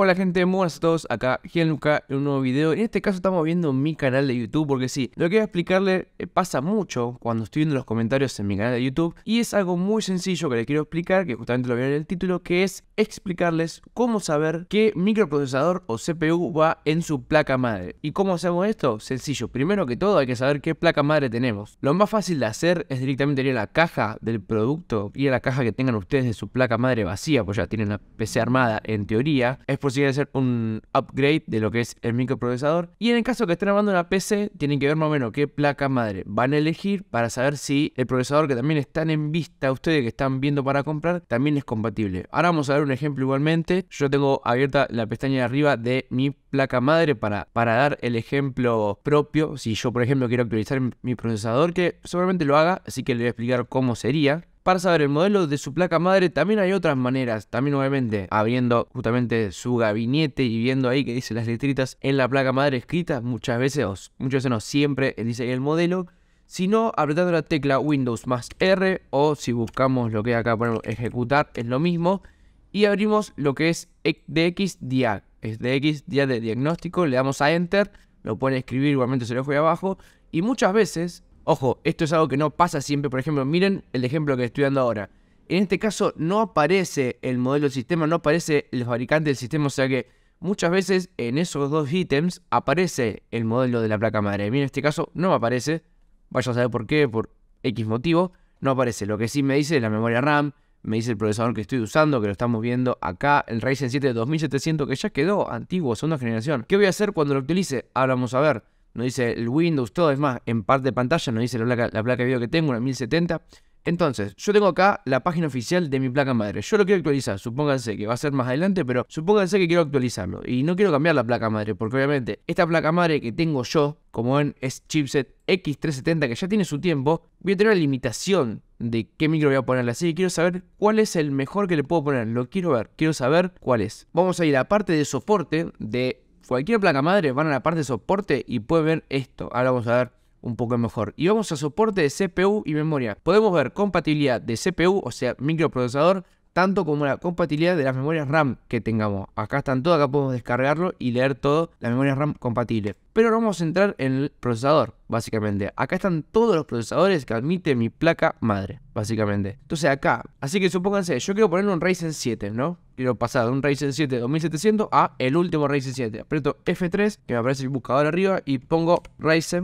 Hola gente, muy buenas a todos, acá Gianluca en un nuevo video. En este caso estamos viendo mi canal de YouTube porque sí, lo que voy a explicarle eh, pasa mucho cuando estoy viendo los comentarios en mi canal de YouTube y es algo muy sencillo que les quiero explicar, que justamente lo vieron en el título, que es explicarles cómo saber qué microprocesador o CPU va en su placa madre. ¿Y cómo hacemos esto? Sencillo, primero que todo hay que saber qué placa madre tenemos. Lo más fácil de hacer es directamente ir a la caja del producto, y a la caja que tengan ustedes de su placa madre vacía, pues ya tienen la PC armada en teoría quieren hacer un upgrade de lo que es el microprocesador. Y en el caso que estén armando una PC, tienen que ver más o menos qué placa madre van a elegir para saber si el procesador que también están en vista ustedes que están viendo para comprar también es compatible. Ahora vamos a dar un ejemplo igualmente. Yo tengo abierta la pestaña de arriba de mi placa madre para, para dar el ejemplo propio. Si yo, por ejemplo, quiero actualizar mi procesador, que seguramente lo haga, así que le voy a explicar cómo sería. Para saber el modelo de su placa madre también hay otras maneras, también obviamente abriendo justamente su gabinete y viendo ahí que dice las letritas en la placa madre escritas, muchas veces, o muchas veces no, siempre dice ahí el modelo, sino apretando la tecla Windows más R o si buscamos lo que acá ponemos ejecutar es lo mismo y abrimos lo que es e-, DXDIAG, es DXDIAG de diagnóstico, le damos a Enter, lo pueden escribir, igualmente se lo dejo abajo y muchas veces Ojo, esto es algo que no pasa siempre. Por ejemplo, miren el ejemplo que estoy dando ahora. En este caso no aparece el modelo del sistema, no aparece el fabricante del sistema, o sea que muchas veces en esos dos ítems aparece el modelo de la placa madre. Miren en este caso no aparece, vaya a saber por qué, por X motivo, no aparece. Lo que sí me dice es la memoria RAM, me dice el procesador que estoy usando, que lo estamos viendo acá, el Ryzen 7 de 2700 que ya quedó antiguo, segunda generación. ¿Qué voy a hacer cuando lo utilice? Ahora vamos a ver no dice el Windows, todo, es más, en parte de pantalla no dice la placa, la de video que tengo, una 1070. Entonces, yo tengo acá la página oficial de mi placa madre. Yo lo quiero actualizar, supónganse que va a ser más adelante, pero supónganse que quiero actualizarlo. Y no quiero cambiar la placa madre, porque obviamente esta placa madre que tengo yo, como ven, es chipset X370 que ya tiene su tiempo, voy a tener la limitación de qué micro voy a ponerle. Así que quiero saber cuál es el mejor que le puedo poner. Lo quiero ver, quiero saber cuál es. Vamos a ir a la parte de soporte de cualquier placa madre, van a la parte de soporte y puede ver esto. Ahora vamos a ver un poco mejor. Y vamos a soporte de CPU y memoria. Podemos ver compatibilidad de CPU, o sea, microprocesador, tanto como la compatibilidad de las memorias RAM que tengamos. Acá están todas, acá podemos descargarlo y leer todo, La memoria RAM compatible. Pero ahora vamos a entrar en el procesador, básicamente. Acá están todos los procesadores que admite mi placa madre, básicamente. Entonces acá, así que supónganse, yo quiero poner un Ryzen 7, ¿no? Quiero pasar de un Ryzen 7 2700 a el último Ryzen 7. Aprieto F3, que me aparece el buscador arriba, y pongo Ryzen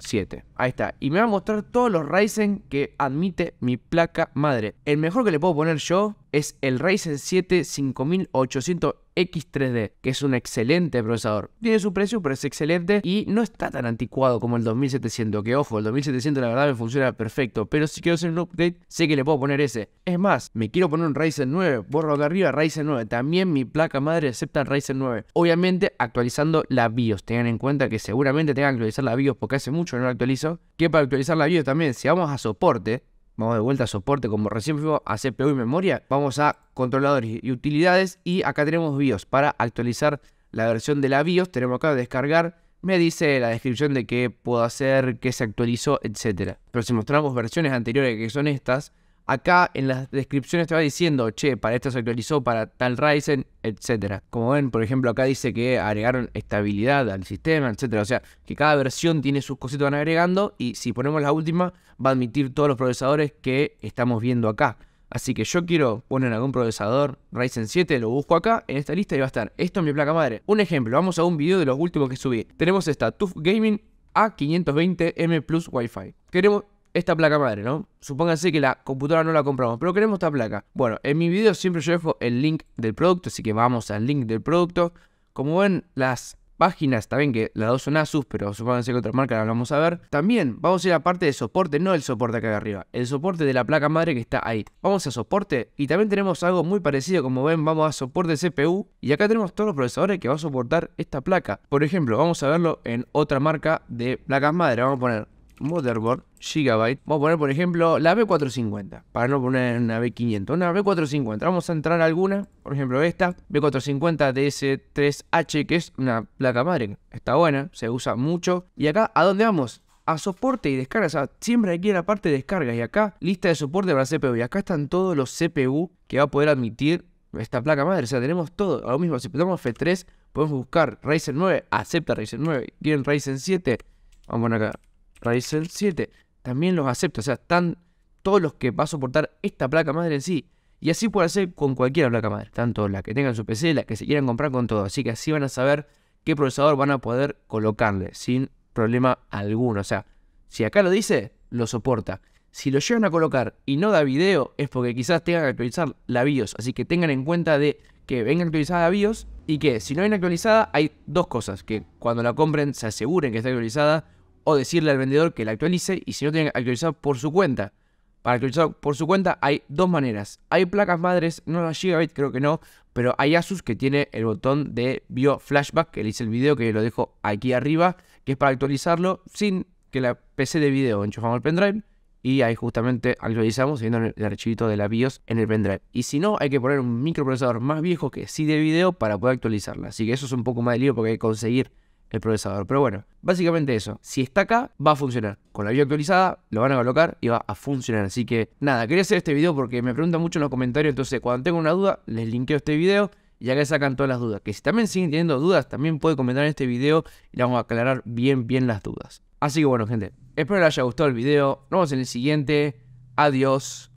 7. Ahí está. Y me va a mostrar todos los Ryzen que admite mi placa madre. El mejor que le puedo poner yo es el Ryzen 7 5800X3D, que es un excelente procesador. Tiene su precio, pero es excelente y no está tan anticuado como el 2700, que ojo, el 2700 la verdad me funciona perfecto, pero si quiero hacer un update, sé que le puedo poner ese. Es más, me quiero poner un Ryzen 9, borro acá arriba Ryzen 9, también mi placa madre acepta el Ryzen 9. Obviamente actualizando la BIOS, tengan en cuenta que seguramente tengan que actualizar la BIOS porque hace mucho no la actualizo, que para actualizar la BIOS también, si vamos a soporte, Vamos de vuelta a soporte, como recién fuimos a CPU y memoria, vamos a controladores y utilidades y acá tenemos BIOS. Para actualizar la versión de la BIOS tenemos acá descargar, me dice la descripción de qué puedo hacer, qué se actualizó, etc. Pero si mostramos versiones anteriores que son estas, acá en las descripciones te va diciendo, che, para esto se actualizó, para tal Ryzen, etc. Como ven, por ejemplo, acá dice que agregaron estabilidad al sistema, etcétera. O sea, que cada versión tiene sus cositas van agregando y si ponemos la última va a admitir todos los procesadores que estamos viendo acá. Así que yo quiero poner algún procesador Ryzen 7, lo busco acá en esta lista y va a estar esto es mi placa madre. Un ejemplo, vamos a un video de los últimos que subí. Tenemos esta TUF Gaming A520M Plus Wi-Fi. Queremos esta placa madre, ¿no? Supónganse que la computadora no la compramos, pero queremos esta placa. Bueno, en mi video siempre yo dejo el link del producto, así que vamos al link del producto. Como ven, las páginas, también que las dos son Asus, pero supónganse que otra marca la vamos a ver. También vamos a ir a la parte de soporte, no el soporte acá de arriba, el soporte de la placa madre que está ahí. Vamos a soporte y también tenemos algo muy parecido, como ven, vamos a soporte CPU y acá tenemos todos los procesadores que va a soportar esta placa. Por ejemplo, vamos a verlo en otra marca de placas madre, vamos a poner motherboard, gigabyte. Vamos a poner, por ejemplo, la B450, para no poner una B500, una B450. Vamos a entrar alguna, por ejemplo, esta B450 DS3H, que es una placa madre, está buena, se usa mucho. Y acá, ¿a dónde vamos? a soporte y descarga, O sea, siempre aquí en la parte de descargas y acá lista de soporte para CPU. Y acá están todos los CPU que va a poder admitir esta placa madre. O sea, tenemos todo. lo mismo, si ponemos F3, podemos buscar Ryzen 9, acepta Ryzen 9, quieren Ryzen 7. Vamos acá Ryzen 7, también los acepta. O sea, están todos los que va a soportar esta placa madre en sí. Y así puede hacer con cualquier placa madre, tanto la que tengan su PC, la que se quieran comprar con todo. Así que así van a saber qué procesador van a poder colocarle sin problema alguno. O sea, si acá lo dice, lo soporta. Si lo llegan a colocar y no da video, es porque quizás tengan que actualizar la BIOS. Así que tengan en cuenta de que venga actualizada la BIOS y que si no viene actualizada, hay dos cosas. Que cuando la compren se aseguren que está actualizada o decirle al vendedor que la actualice y si no tiene actualizado por su cuenta. Para actualizar por su cuenta hay dos maneras. Hay placas madres, no las Gigabyte creo que no, pero hay Asus que tiene el botón de Bio Flashback, que le hice el video que lo dejo aquí arriba, que es para actualizarlo sin que la PC de video enchufamos el pendrive y ahí justamente actualizamos siguiendo el archivito de la BIOS en el pendrive. Y si no, hay que poner un microprocesador más viejo que sí de video para poder actualizarla. Así que eso es un poco más de lío porque hay que conseguir el procesador. Pero bueno, básicamente eso. Si está acá, va a funcionar. Con la vía actualizada, lo van a colocar y va a funcionar. Así que nada, quería hacer este video porque me preguntan mucho en los comentarios. Entonces, cuando tengo una duda, les linkeo este video y acá sacan todas las dudas. Que si también siguen teniendo dudas, también pueden comentar en este video y le vamos a aclarar bien, bien las dudas. Así que bueno, gente, espero les haya gustado el video. Nos vemos en el siguiente. Adiós.